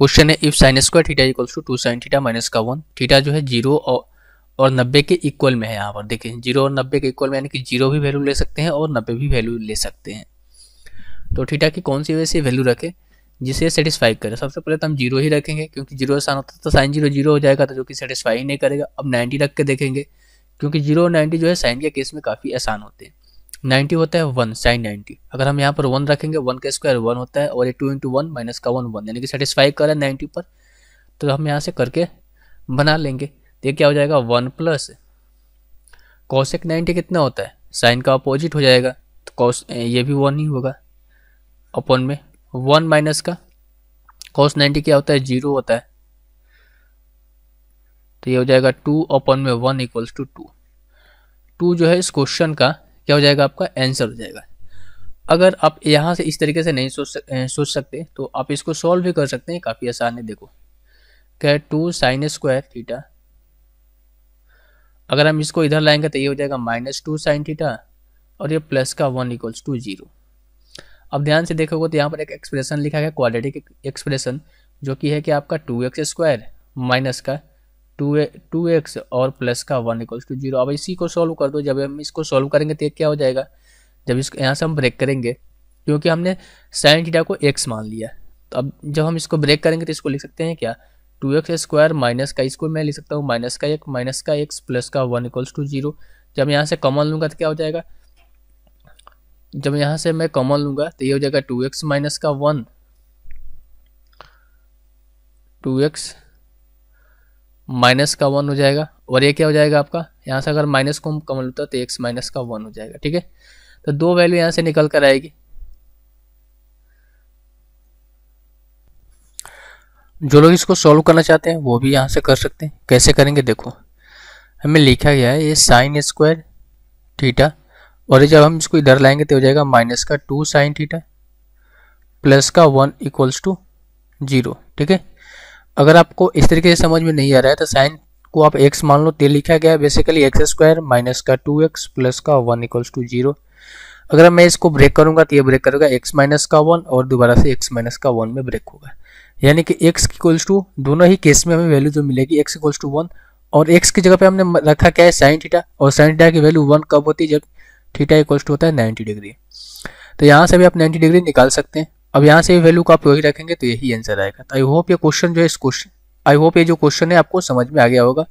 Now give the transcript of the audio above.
question है if sine square theta equals to two sine theta minus का one theta जो है zero और और नब्बे के इक्वल में है यहाँ पर देखिए जीरो और नब्बे के इक्वल में यानी कि जीरो भी वैल्यू ले सकते हैं और नब्बे भी वैल्यू ले सकते हैं तो थीटा की कौन सी वैसी वैल्यू रखें जिसे सेटिस्फाई करे सबसे पहले तो हम जीरो ही रखेंगे क्योंकि जीरो आसान होता है तो साइन जीरो जीरो हो जाएगा तो जो कि सेटिस्फाई नहीं करेगा अब नाइन्टी रख के देखेंगे क्योंकि जीरो और नाइन्टी जो है साइन के केस में काफ़ी आसान होते हैं 90 होता है 1 साइन 90 अगर हम यहाँ पर 1 रखेंगे 1 का स्क्वायर 1 होता है और ये 2 इंटू वन माइनस का 1 1 यानी कि सेटिस्फाई कर रहा है नाइन्टी पर तो हम यहाँ से करके बना लेंगे तो ये क्या हो जाएगा 1 प्लस कौशिक 90 कितना होता है साइन का अपोजिट हो जाएगा तो कॉस ये भी 1 ही होगा अपन में 1 माइनस का कॉस 90 क्या होता है जीरो होता है तो ये हो जाएगा टू अपन में one equals to two two जो है इस क्वेश्चन का क्या हो जाएगा आपका आंसर हो जाएगा अगर आप यहाँ से इस तरीके से नहीं सोच सक, सोच सकते तो आप इसको सॉल्व भी कर सकते हैं काफ़ी आसान है देखो क्या टू साइन स्क्वायर थीटा अगर हम इसको इधर लाएंगे तो ये हो जाएगा माइनस टू साइन थीटा और ये प्लस का वन इक्वल्स टू जीरो अब ध्यान से देखोगे तो यहाँ पर एक एक्सप्रेशन लिखा गया क्वाड्रेटिक एक्सप्रेशन जो कि है कि आपका टू एक्स स्क्वायर माइनस का टू टू एक्स और प्लस का वन इक्वल्स टू जीरो अब इसी को सॉल्व कर दो जब हम इसको सॉल्व करेंगे तो क्या हो जाएगा जब इसको यहाँ से हम ब्रेक करेंगे क्योंकि हमने साइन थीटा को एक्स मान लिया तो अब जब हम इसको ब्रेक करेंगे तो इसको लिख सकते हैं क्या टू एक्स स्क्वायर माइनस का इसको मैं लिख सकता हूँ माइनस का एक माइनस का एक्स प्लस का वन इक्वल्स टू जीरो जब यहाँ से कॉमन लूंगा तो क्या हो जाएगा जब यहाँ से मैं कॉमन लूंगा तो ये हो जाएगा टू एक्स माइनस का वन टू एक्स माइनस का वन हो जाएगा और ये क्या हो जाएगा आपका यहाँ से अगर माइनस को हम कमल होता तो एक्स माइनस का वन हो जाएगा ठीक है तो दो वैल्यू यहाँ से निकल कर आएगी जो लोग इसको सॉल्व करना चाहते हैं वो भी यहाँ से कर सकते हैं कैसे करेंगे देखो हमें लिखा गया है ये साइन स्क्वायर थीटा और जब हम इसको इधर लाएंगे तो हो जाएगा माइनस का टू साइन थीटा प्लस का वन इक्वल्स टू जीरो ठीक है अगर आपको इस तरीके से समझ में नहीं आ रहा है तो साइन को आप एक्स मान लो तो लिखा गया बेसिकली एक्स स्क्वायर माइनस का टू एक्स प्लस का वन इक्वल्स टू जीरो अगर मैं इसको ब्रेक करूंगा तो ये ब्रेक करूंगा एक्स माइनस का वन और दोबारा से एक्स माइनस का वन में ब्रेक होगा यानी कि एक्स इक्वल्स टू दोनों ही केस में हमें वैल्यू जो तो मिलेगी एक्स इक्वल्स टू वन और एक्स की जगह पे हमने रखा क्या है साइन थीटा और साइन थीटा की वैल्यू वन कब होती है जब थीटा इक्वल्स टू होता है नाइन्टी डिग्री तो यहाँ से भी आप नाइन्टी डिग्री निकाल सकते हैं अब यहाँ से वैल्यू का आप वही रखेंगे तो यही आंसर आएगा तो आई होप ये क्वेश्चन जो है इस क्वेश्चन आई होप ये जो क्वेश्चन है आपको समझ में आ गया होगा